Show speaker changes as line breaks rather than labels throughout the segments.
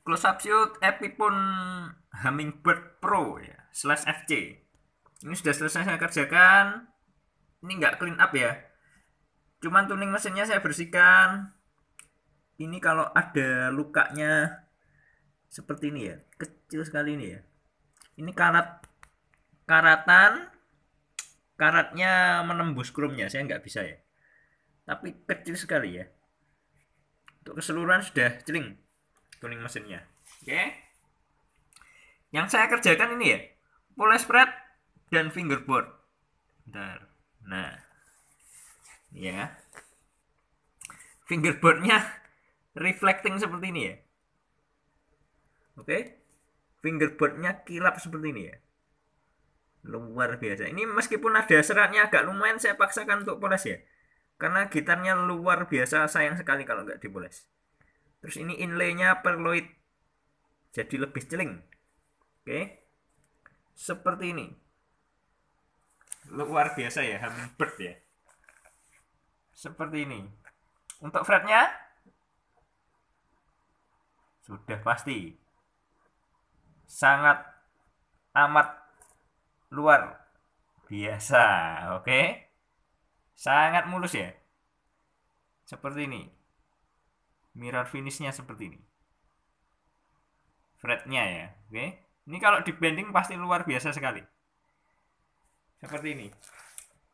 Close up shoot Epi pun Hummingbird Pro ya, slash FC. Ini sudah selesai saya kerjakan. Ini nggak clean up ya. Cuman tuning mesinnya saya bersihkan. Ini kalau ada lukanya seperti ini ya, kecil sekali ini ya. Ini karat karatan karatnya menembus kromnya saya nggak bisa ya tapi kecil sekali ya untuk keseluruhan sudah celing tuning mesinnya oke okay. yang saya kerjakan ini ya mulai spread dan fingerboard Bentar. nah ya fingerboardnya reflecting seperti ini ya oke okay. fingerboardnya kilap seperti ini ya luar biasa. Ini meskipun ada seratnya agak lumayan saya paksakan untuk poles ya. Karena gitarnya luar biasa sayang sekali kalau nggak dipoles. Terus ini inlaynya perloid. Jadi lebih celing. Oke. Seperti ini. Luar biasa ya hummingbird ya. Seperti ini. Untuk fretnya sudah pasti sangat amat luar biasa, oke? Okay? Sangat mulus ya. Seperti ini mirror finishnya seperti ini fretnya ya oke okay. ini kalau di bending pasti luar biasa sekali seperti ini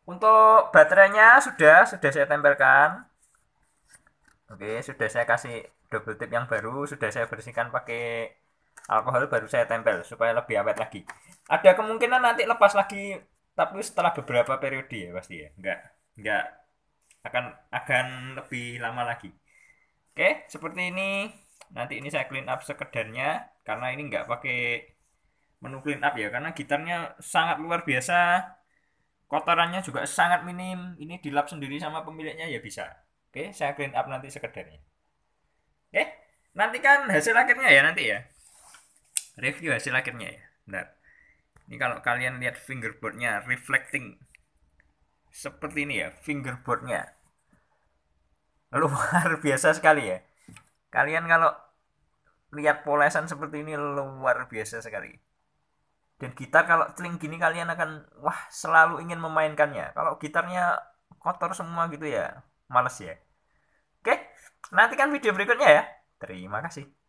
untuk baterainya sudah sudah saya tempelkan oke okay, sudah saya kasih double tip yang baru sudah saya bersihkan pakai alkohol baru saya tempel supaya lebih awet lagi ada kemungkinan nanti lepas lagi tapi setelah beberapa periode ya pasti ya enggak enggak akan akan lebih lama lagi Oke, seperti ini. Nanti ini saya clean up sekedarnya karena ini nggak pakai menu clean up ya karena gitarnya sangat luar biasa. Kotorannya juga sangat minim. Ini dilap sendiri sama pemiliknya ya bisa. Oke, saya clean up nanti sekedarnya. Oke, nantikan hasil akhirnya ya nanti ya. Review hasil akhirnya ya. Bentar. Ini kalau kalian lihat fingerboardnya reflecting seperti ini ya fingerboardnya luar biasa sekali ya kalian kalau lihat polesan seperti ini luar biasa sekali dan gitar kalau celing gini kalian akan wah selalu ingin memainkannya kalau gitarnya kotor semua gitu ya males ya oke nantikan video berikutnya ya terima kasih